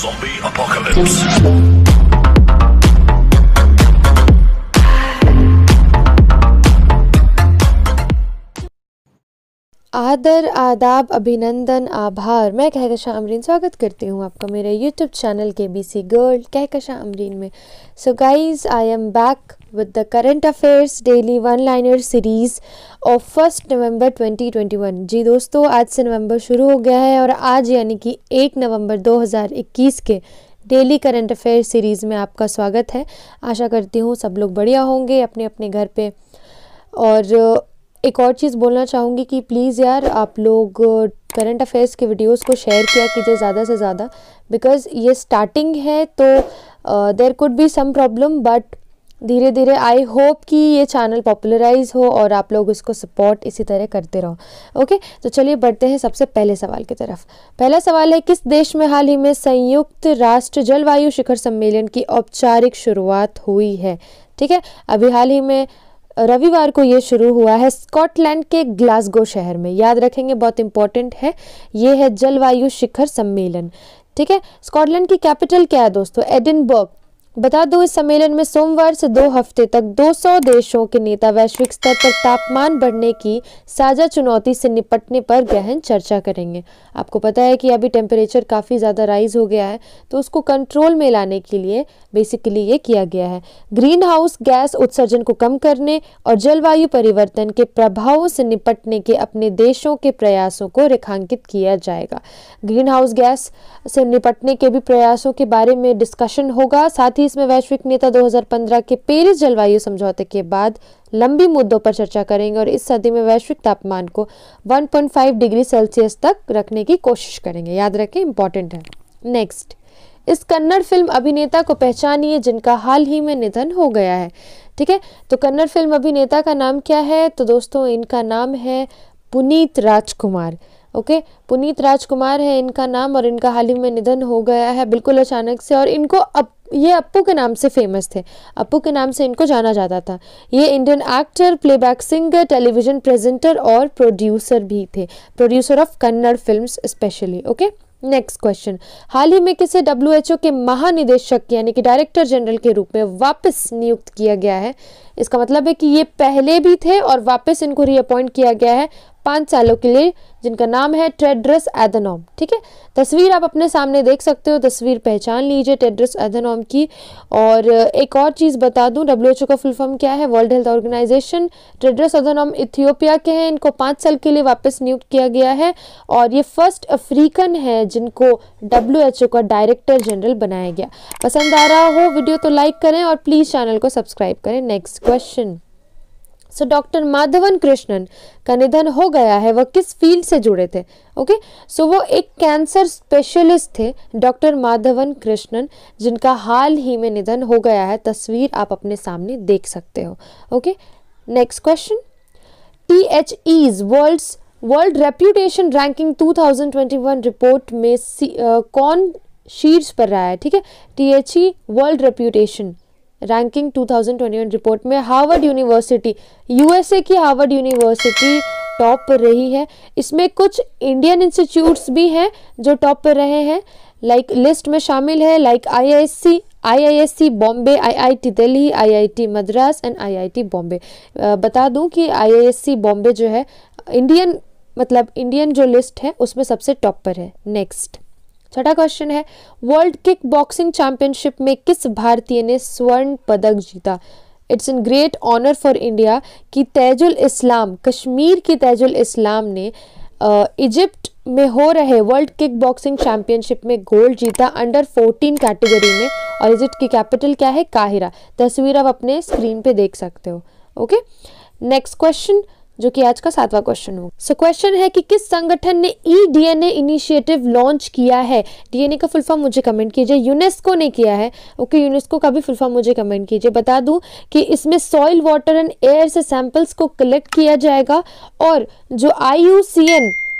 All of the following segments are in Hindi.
Zombie Apocalypse. आदर आदाब अभिनंदन आभार मैं कहकशा अमरीन स्वागत करती हूँ आपका मेरे यूट्यूब चैनल के B C girl Kahkasha Amreen में so guys I am back with the current affairs daily one liner series of first November 2021 जी दोस्तों आज से नवंबर शुरू हो गया है और आज यानी कि एक नवंबर 2021 के डेली करंट अफेयर सीरीज़ में आपका स्वागत है आशा करती हूँ सब लोग बढ़िया होंगे अपने अपने घर पे और एक और चीज़ बोलना चाहूँगी कि प्लीज़ यार आप लोग करंट अफेयर्स के वीडियोस को शेयर किया कीजिए ज़्यादा से ज़्यादा बिकॉज़ ये स्टार्टिंग है तो there could be some problem but धीरे धीरे आई होप कि ये चैनल पॉपुलराइज हो और आप लोग इसको सपोर्ट इसी तरह करते रहो ओके तो चलिए बढ़ते हैं सबसे पहले सवाल की तरफ पहला सवाल है किस देश में हाल ही में संयुक्त राष्ट्र जलवायु शिखर सम्मेलन की औपचारिक शुरुआत हुई है ठीक है अभी हाल ही में रविवार को ये शुरू हुआ है स्कॉटलैंड के ग्लासगो शहर में याद रखेंगे बहुत इंपॉर्टेंट है ये है जलवायु शिखर सम्मेलन ठीक है स्कॉटलैंड की कैपिटल क्या है दोस्तों एडिनबर्ग बता दूं इस सम्मेलन में सोमवार से दो हफ्ते तक 200 देशों के नेता वैश्विक स्तर पर तापमान बढ़ने की साझा चुनौती से निपटने पर गहन चर्चा करेंगे आपको पता है कि अभी टेम्परेचर काफ़ी ज़्यादा राइज हो गया है तो उसको कंट्रोल में लाने के लिए बेसिकली ये किया गया है ग्रीन हाउस गैस उत्सर्जन को कम करने और जलवायु परिवर्तन के प्रभावों से निपटने के अपने देशों के प्रयासों को रेखांकित किया जाएगा ग्रीन हाउस गैस से निपटने के भी प्रयासों के बारे में डिस्कशन होगा साथ ही 2030 में वैश्विक नेता 2015 के पेरिस जलवायु समझौते के बाद लंबी मुद्दों पर चर्चा करेंगे और इस सदी में वैश्विक तापमान को 1.5 डिग्री सेल्सियस तक रखने की कोशिश करेंगे याद रखें इंपॉर्टेंट है नेक्स्ट इस कन्नड़ फिल्म अभिनेता को पहचानिए जिनका हाल ही में निधन हो गया है ठीक है तो कन्नड़ फिल्म अभिनेता का नाम क्या है तो दोस्तों इनका नाम है पुनीत राजकुमार ओके okay? पुनीत राजकुमार है इनका नाम और इनका हाल ही में निधन हो गया है बिल्कुल अचानक से और इनको अब ये अप्पू के नाम से फेमस थे अप्पू के नाम से इनको जाना जाता था ये Indian actor playback singer television presenter और प्रोड्यूसर भी थे producer of Kannada films specially okay next question हाल ही में किसे डब्ल्यू के महानिदेशक यानी कि डायरेक्टर जनरल के रूप में वापस नियुक्त किया गया है इसका मतलब है कि ये पहले भी थे और वापस इनको रीअपॉइंट किया गया है पाँच सालों के लिए जिनका नाम है टेड्रस एदनॉम ठीक है तस्वीर आप अपने सामने देख सकते हो तस्वीर पहचान लीजिए टेड्रस एदनॉम की और एक और चीज़ बता दूं डब्ल्यू का फुल फॉर्म क्या है World Health Organization Tedros Adhanom Ethiopia के हैं इनको पाँच साल के लिए वापस नियुक्त किया गया है और ये फर्स्ट अफ्रीकन है जिनको डब्ल्यू का डायरेक्टर जनरल बनाया गया पसंद आ रहा हो वीडियो तो लाइक करें और प्लीज़ चैनल को सब्सक्राइब करें next question so doctor Madhavan Krishnan का निधन हो गया है वह किस फील्ड से जुड़े थे ओके सो so, वो एक कैंसर स्पेशलिस्ट थे डॉक्टर माधवन कृष्णन जिनका हाल ही में निधन हो गया है तस्वीर आप अपने सामने देख सकते हो okay next question T H E world's world reputation ranking 2021 report में सी, आ, uh, कौन शीर्ष पर रहा है ठीक है T H E world reputation ranking 2021 report में हार्वर्ड यूनिवर्सिटी यूएसए की हार्वर्ड यूनिवर्सिटी टॉप पर रही है इसमें कुछ इंडियन इंस्टीट्यूट्स भी हैं जो टॉप पर रहे हैं लाइक like, लिस्ट में शामिल है like IISc IISc Bombay IIT Delhi IIT Madras and IIT Bombay बता दूं कि आईआईएससी बॉम्बे जो है इंडियन मतलब इंडियन जो लिस्ट है उसमें सबसे टॉप पर है नेक्स्ट छठा क्वेश्चन है वर्ल्ड किक बॉक्सिंग चैंपियनशिप में किस भारतीय ने स्वर्ण पदक जीता it's an great honour for India कि तेजुल इस्लाम कश्मीर की तेजुल इस्लाम ने इजिप्ट uh, में हो रहे वर्ल्ड किक बॉक्सिंग चैंपियनशिप में गोल्ड जीता अंडर 14 कैटेगरी में और इजिप्ट की कैपिटल क्या है काहिरा तस्वीर आप अपने स्क्रीन पे देख सकते हो ओके नेक्स्ट क्वेश्चन जो कि आज का सातवां क्वेश्चन हो सो क्वेश्चन है कि किस संगठन ने ई डीएनए इनिशिएटिव लॉन्च किया है डीएनए का फुल फॉर्म मुझे कमेंट कीजिए यूनेस्को ने किया है ओके यूनेस्को का भी फुल फॉर्म मुझे कमेंट कीजिए बता दूं कि इसमें सॉइल वाटर एंड एयर से सैंपल्स को कलेक्ट किया जाएगा और जो आई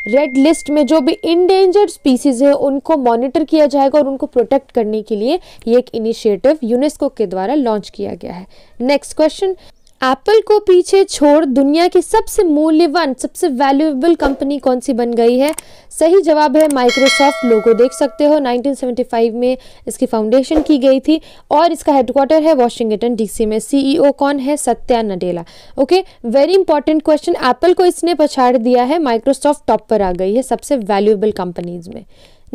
रेड लिस्ट में जो भी इंडेंजर्ड स्पीसीज है उनको मॉनिटर किया जाएगा और उनको प्रोटेक्ट करने के लिए ये एक इनिशिएटिव यूनेस्को के द्वारा लॉन्च किया गया है नेक्स्ट क्वेश्चन एप्पल को पीछे छोड़ दुनिया की सबसे मूल्यवान सबसे वैल्यूएबल कंपनी कौन सी बन गई है सही जवाब है माइक्रोसॉफ्ट लोगो देख सकते हो 1975 में इसकी फाउंडेशन की गई थी और इसका हेडक्वार्टर है वॉशिंगटन डीसी में सीईओ e कौन है Satya Nadella okay very important question Apple को इसने पछाड़ दिया है माइक्रोसॉफ्ट टॉप पर आ गई है सबसे वैल्यूएबल कंपनीज में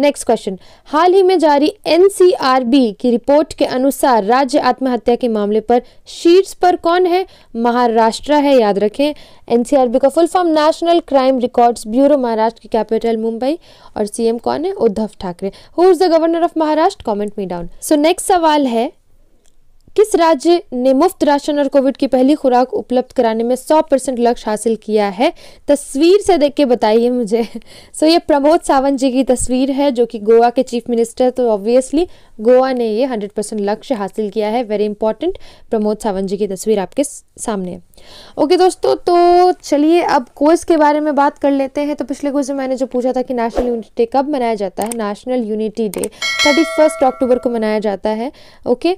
नेक्स्ट क्वेश्चन हाल ही में जारी एनसीआरबी की रिपोर्ट के अनुसार राज्य आत्महत्या के मामले पर शीर्ष पर कौन है महाराष्ट्र है याद रखें एनसीआरबी का full form national crime records bureau Maharashtra की कैपिटल मुंबई और सीएम कौन है Uddhav Thackeray who is the governor of Maharashtra comment me down so next सवाल है किस राज्य ने मुफ्त राशन और कोविड की पहली खुराक उपलब्ध कराने में 100 परसेंट लक्ष्य हासिल किया है तस्वीर से देख के बताइए मुझे सो so, ये प्रमोद सावंत जी की तस्वीर है जो कि गोवा के चीफ मिनिस्टर तो ऑब्वियसली गोवा ने ये 100 परसेंट लक्ष्य हासिल किया है वेरी इंपॉर्टेंट प्रमोद सावंत जी की तस्वीर आपके सामने है ओके दोस्तों तो चलिए अब कोर्स के बारे में बात कर लेते हैं तो पिछले कोर्स में मैंने जो पूछा था कि नेशनल यूनिटी डे कब मनाया जाता है national unity day thirty first October को मनाया जाता है ओके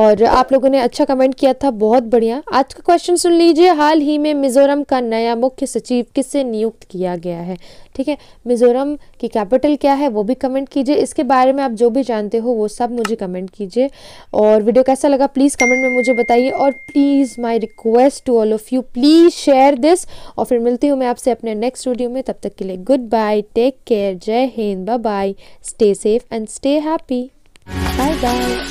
और आप लोगों ने अच्छा कमेंट किया था बहुत बढ़िया आज का क्वेश्चन सुन लीजिए हाल ही में मिजोरम का नया मुख्य सचिव किससे नियुक्त किया गया है ठीक है मिज़ोरम की कैपिटल क्या है वो भी कमेंट कीजिए इसके बारे में आप जो भी जानते हो वो सब मुझे कमेंट कीजिए और वीडियो कैसा लगा प्लीज़ कमेंट में मुझे बताइए और please my request to all of you please share this और फिर मिलती हूँ मैं आपसे अपने नेक्स्ट वीडियो में तब तक के लिए गुड बाय टेक केयर जय हिंद bye stay safe and stay happy bye bye